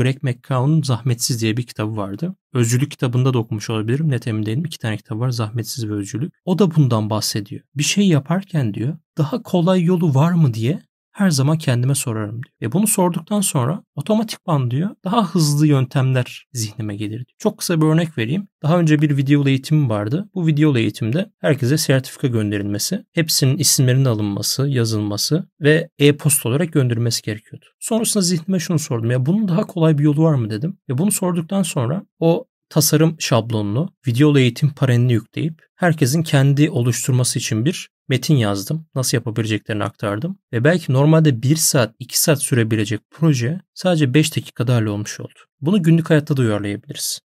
Greg McCown'un Zahmetsiz diye bir kitabı vardı. Özcülük kitabında da okumuş olabilirim. Net emin değilim. İki tane kitap var. Zahmetsiz ve Özcülük. O da bundan bahsediyor. Bir şey yaparken diyor daha kolay yolu var mı diye her zaman kendime sorarım diyor. Ve bunu sorduktan sonra otomatikman diyor daha hızlı yöntemler zihnime gelir diyor. Çok kısa bir örnek vereyim. Daha önce bir video eğitimim vardı. Bu video eğitimde herkese sertifika gönderilmesi, hepsinin isimlerinin alınması, yazılması ve e-posta olarak gönderilmesi gerekiyordu. Sonrasında zihnime şunu sordum. Ya bunun daha kolay bir yolu var mı dedim. Ve bunu sorduktan sonra o tasarım şablonunu, videolu eğitim parenini yükleyip herkesin kendi oluşturması için bir metin yazdım. Nasıl yapabileceklerini aktardım. Ve belki normalde 1 saat 2 saat sürebilecek proje sadece 5 dakikada olmuş oldu. Bunu günlük hayatta da uyarlayabiliriz.